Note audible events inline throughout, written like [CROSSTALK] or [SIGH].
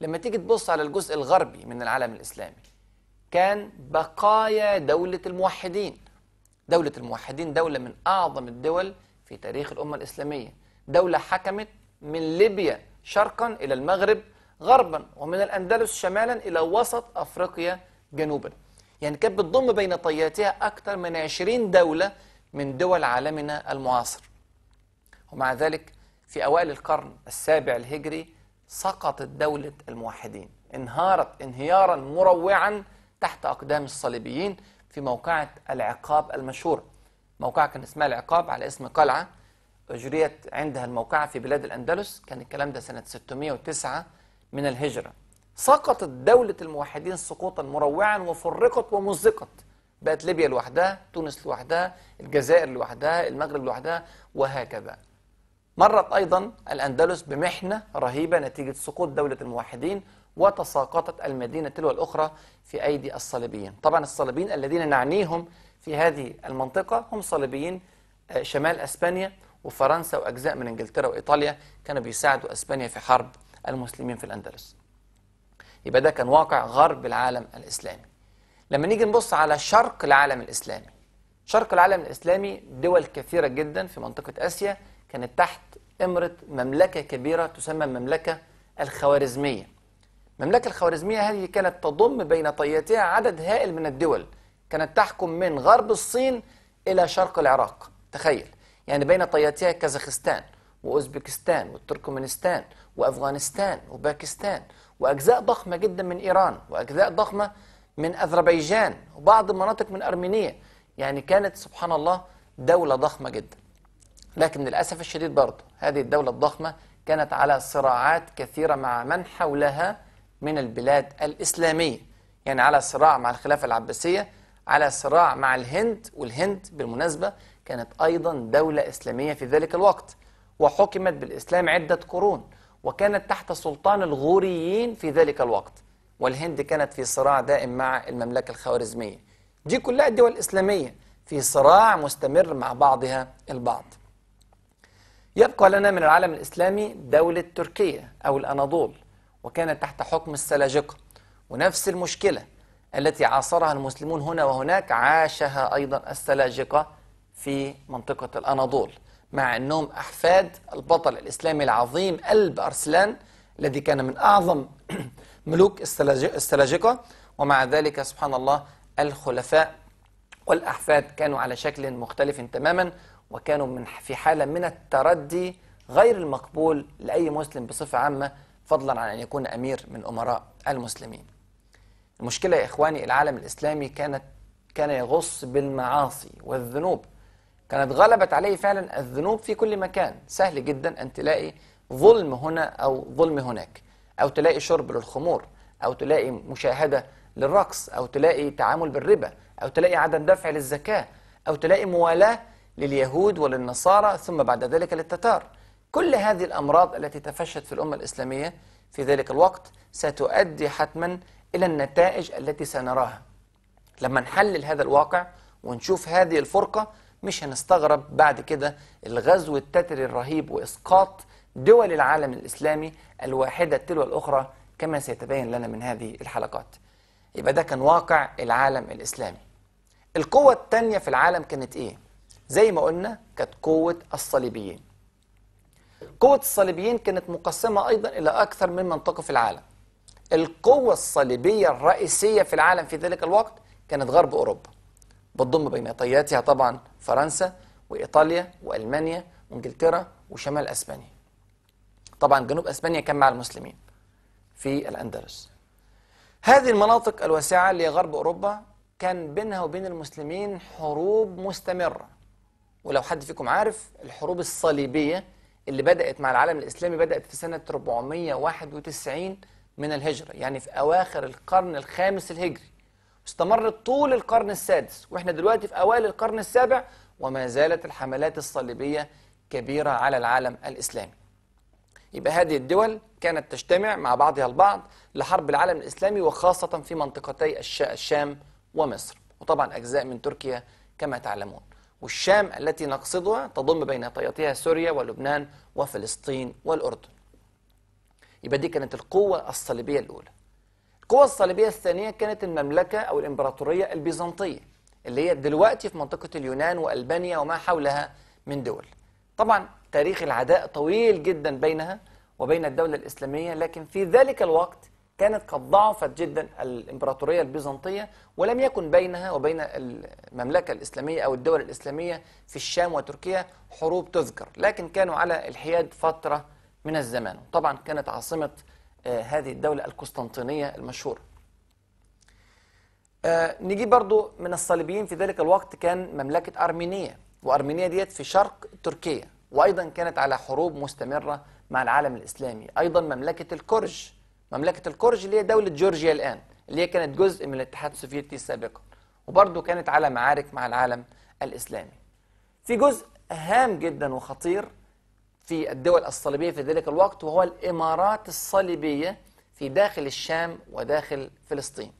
لما تيجي تبص على الجزء الغربي من العالم الإسلامي كان بقايا دولة الموحدين دولة الموحدين دولة من أعظم الدول في تاريخ الأمة الإسلامية دولة حكمت من ليبيا شرقا إلى المغرب غربا ومن الأندلس شمالا إلى وسط أفريقيا جنوبا يعني كانت بتضم بين طياتها أكثر من 20 دولة من دول عالمنا المعاصر ومع ذلك في أوائل القرن السابع الهجري سقطت دولة الموحدين انهارت انهيارا مروعا تحت أقدام الصليبيين في موقعة العقاب المشهورة موقعة كان اسمها العقاب على اسم قلعة أجريت عندها الموقعة في بلاد الأندلس كان الكلام ده سنة 609 من الهجرة سقطت دولة الموحدين سقوطا مروعا وفرقت ومزقت بقت ليبيا لوحدها تونس لوحدها الجزائر لوحدها المغرب لوحدها وهكذا مرت أيضا الأندلس بمحنة رهيبة نتيجة سقوط دولة الموحدين وتساقطت المدينة تلو الأخرى في أيدي الصليبيين طبعا الصليبيين الذين نعنيهم في هذه المنطقة هم صليبيين آه، شمال أسبانيا وفرنسا وأجزاء من إنجلترا وإيطاليا كانوا بيساعدوا أسبانيا في حرب المسلمين في الأندلس يبقى ده كان واقع غرب العالم الإسلامي لما نيجي نبص على شرق العالم الإسلامي شرق العالم الإسلامي دول كثيرة جدا في منطقة آسيا كانت تحت إمرة مملكة كبيرة تسمى المملكة الخوارزمية المملكة الخوارزمية هذه كانت تضم بين طياتها عدد هائل من الدول كانت تحكم من غرب الصين إلى شرق العراق تخيل يعني بين طياتها كازاخستان وأوزبكستان والتركمانستان وأفغانستان وباكستان وأجزاء ضخمة جدا من إيران وأجزاء ضخمة من أذربيجان وبعض المناطق من أرمينيا يعني كانت سبحان الله دولة ضخمة جدا لكن للأسف الشديد برضه هذه الدولة الضخمة كانت على صراعات كثيرة مع من حولها من البلاد الإسلامية يعني على صراع مع الخلافة العباسية على صراع مع الهند والهند بالمناسبة كانت أيضا دولة إسلامية في ذلك الوقت وحكمت بالإسلام عدة قرون وكانت تحت سلطان الغوريين في ذلك الوقت والهند كانت في صراع دائم مع المملكة الخوارزمية دي كلها الدول الإسلامية في صراع مستمر مع بعضها البعض يبقى لنا من العالم الإسلامي دولة تركيا أو الأناضول وكانت تحت حكم السلاجقة ونفس المشكلة التي عاصرها المسلمون هنا وهناك عاشها أيضا السلاجقة في منطقة الأناضول مع أنهم أحفاد البطل الإسلامي العظيم ألب أرسلان الذي كان من أعظم [CLEARS THROAT] ملوك السلاجقة ومع ذلك سبحان الله الخلفاء والأحفاد كانوا على شكل مختلف تماما وكانوا من في حالة من التردي غير المقبول لأي مسلم بصفة عامة فضلا عن أن يكون أمير من أمراء المسلمين المشكلة يا إخواني العالم الإسلامي كانت كان يغص بالمعاصي والذنوب كانت غلبت عليه فعلا الذنوب في كل مكان سهل جدا أن تلاقي ظلم هنا أو ظلم هناك أو تلاقي شرب للخمور أو تلاقي مشاهدة للرقص أو تلاقي تعامل بالربا أو تلاقي عدم دفع للزكاة أو تلاقي موالاة لليهود وللنصارى ثم بعد ذلك للتتار كل هذه الأمراض التي تفشت في الأمة الإسلامية في ذلك الوقت ستؤدي حتما إلى النتائج التي سنراها لما نحلل هذا الواقع ونشوف هذه الفرقة مش هنستغرب بعد كده الغزو التتري الرهيب وإسقاط دول العالم الإسلامي الواحدة تلو الأخرى كما سيتبين لنا من هذه الحلقات يبقى ده كان واقع العالم الإسلامي القوة الثانية في العالم كانت إيه؟ زي ما قلنا كانت قوة الصليبيين قوة الصليبيين كانت مقسمة أيضا إلى أكثر من منطقة في العالم القوة الصليبية الرئيسية في العالم في ذلك الوقت كانت غرب أوروبا بتضم بين طياتها طبعا فرنسا وإيطاليا وألمانيا وإنجلترا وشمال أسبانيا طبعا جنوب أسبانيا كان مع المسلمين في الأندلس هذه المناطق الواسعة لغرب أوروبا كان بينها وبين المسلمين حروب مستمرة ولو حد فيكم عارف الحروب الصليبية اللي بدأت مع العالم الإسلامي بدأت في سنة 491 من الهجرة يعني في أواخر القرن الخامس الهجري استمرت طول القرن السادس وإحنا دلوقتي في أوائل القرن السابع وما زالت الحملات الصليبية كبيرة على العالم الإسلامي يبقى هذه الدول كانت تجتمع مع بعضها البعض لحرب العالم الإسلامي وخاصة في منطقتي الشام ومصر وطبعا أجزاء من تركيا كما تعلمون والشام التي نقصدها تضم بين طياتها سوريا ولبنان وفلسطين والأردن يبقى دي كانت القوة الصليبية الأولى القوة الصليبية الثانية كانت المملكة أو الإمبراطورية البيزنطية اللي هي دلوقتي في منطقة اليونان وألبانيا وما حولها من دول طبعا تاريخ العداء طويل جدا بينها وبين الدولة الإسلامية لكن في ذلك الوقت كانت قد ضعفت جدا الإمبراطورية البيزنطية ولم يكن بينها وبين المملكة الإسلامية أو الدول الإسلامية في الشام وتركيا حروب تذكر لكن كانوا على الحياد فترة من الزمان طبعا كانت عاصمة آه، هذه الدولة القسطنطينية المشهورة آه، نجي برضو من الصليبيين في ذلك الوقت كان مملكة أرمينية وأرمينية ديت في شرق تركيا وأيضا كانت على حروب مستمرة مع العالم الإسلامي أيضا مملكة الكرج مملكة الكرج اللي هي دولة جورجيا الآن اللي هي كانت جزء من الاتحاد السوفيتي سابقا وبرضه كانت على معارك مع العالم الإسلامي في جزء هام جدا وخطير في الدول الصليبية في ذلك الوقت وهو الإمارات الصليبية في داخل الشام وداخل فلسطين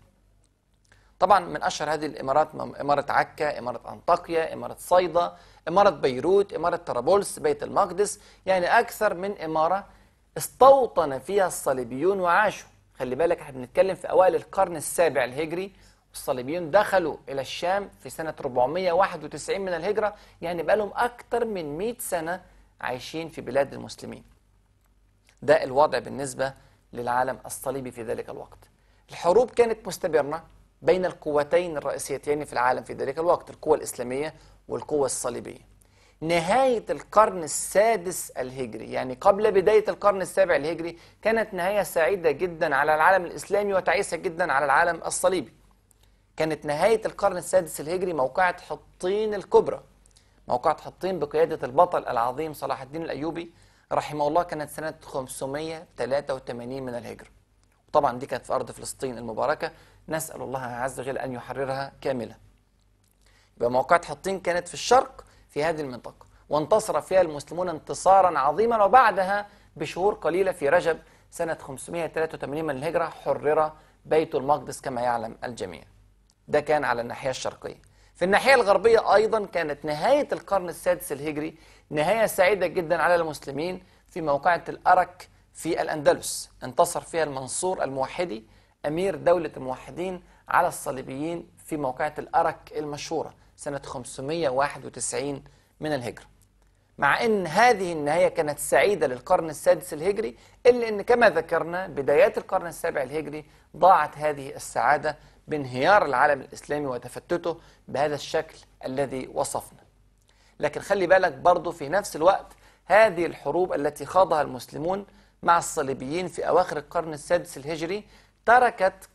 طبعا من أشهر هذه الإمارات إمارة عكا إمارة أنطاكيا إمارة صيدا إمارة بيروت إمارة طرابلس بيت المقدس يعني أكثر من إمارة استوطن فيها الصليبيون وعاشوا خلي بالك احنا بنتكلم في أوائل القرن السابع الهجري والصليبيون دخلوا إلى الشام في سنة 491 من الهجرة يعني بقى لهم أكتر من 100 سنة عايشين في بلاد المسلمين ده الوضع بالنسبة للعالم الصليبي في ذلك الوقت الحروب كانت مستمرة بين القوتين الرئيسيتين في العالم في ذلك الوقت القوة الإسلامية والقوة الصليبية نهاية القرن السادس الهجري يعني قبل بداية القرن السابع الهجري كانت نهاية سعيدة جدا على العالم الإسلامي وتعيسة جدا على العالم الصليبي كانت نهاية القرن السادس الهجري موقعة حطين الكبرى موقعة حطين بقيادة البطل العظيم صلاح الدين الأيوبي رحمه الله كانت سنة 583 من الهجرة طبعا دي كانت في أرض فلسطين المباركة نسأل الله عز وجل أن يحررها كاملة يبقى موقعة حطين كانت في الشرق في هذه المنطقة وانتصر فيها المسلمون انتصارا عظيما وبعدها بشهور قليلة في رجب سنة 583 من الهجرة حرر بيت المقدس كما يعلم الجميع ده كان على الناحية الشرقية في الناحية الغربية أيضا كانت نهاية القرن السادس الهجري نهاية سعيدة جدا على المسلمين في موقعة الأرك في الأندلس انتصر فيها المنصور الموحدي أمير دولة الموحدين على الصليبيين في موقعة الأرك المشهورة سنة 591 من الهجرة مع أن هذه النهاية كانت سعيدة للقرن السادس الهجري إلا أن كما ذكرنا بدايات القرن السابع الهجري ضاعت هذه السعادة بانهيار العالم الإسلامي وتفتته بهذا الشكل الذي وصفنا لكن خلي بالك برضه في نفس الوقت هذه الحروب التي خاضها المسلمون مع الصليبيين في أواخر القرن السادس الهجري تركت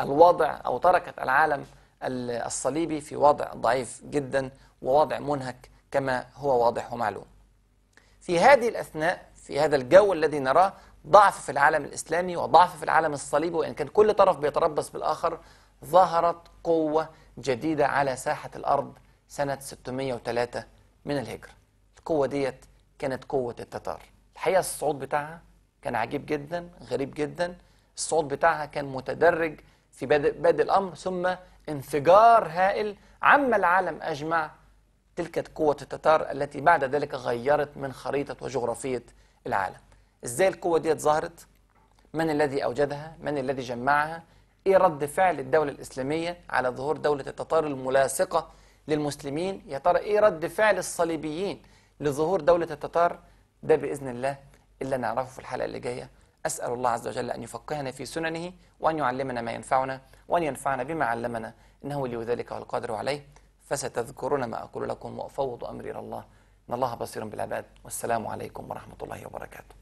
الوضع أو تركت العالم الصليبي في وضع ضعيف جدا ووضع منهك كما هو واضح ومعلوم في هذه الأثناء في هذا الجو الذي نراه ضعف في العالم الإسلامي وضعف في العالم الصليبي وإن كان كل طرف بيتربص بالآخر ظهرت قوة جديدة على ساحة الأرض سنة 603 من الهجرة القوة ديت كانت قوة التتار الحقيقة الصعود بتاعها كان عجيب جدا غريب جدا الصعود بتاعها كان متدرج في بادئ الأمر ثم انفجار هائل عم العالم أجمع تلك قوة التتار التي بعد ذلك غيرت من خريطة وجغرافية العالم إزاي القوة دي ظهرت؟ من الذي أوجدها؟ من الذي جمعها؟ إيه رد فعل الدولة الإسلامية على ظهور دولة التتار الملاصقة للمسلمين؟ يا ترى إيه رد فعل الصليبيين لظهور دولة التتار؟ ده بإذن الله اللي نعرفه في الحلقة اللي جاية أسأل الله عز وجل أن يفقهنا في سننه وأن يعلمنا ما ينفعنا وأن ينفعنا بما علمنا إنه لي ذلك والقادر عليه فستذكرون ما أقول لكم وأفوض أمري إلى الله إن الله بصير بالعباد والسلام عليكم ورحمة الله وبركاته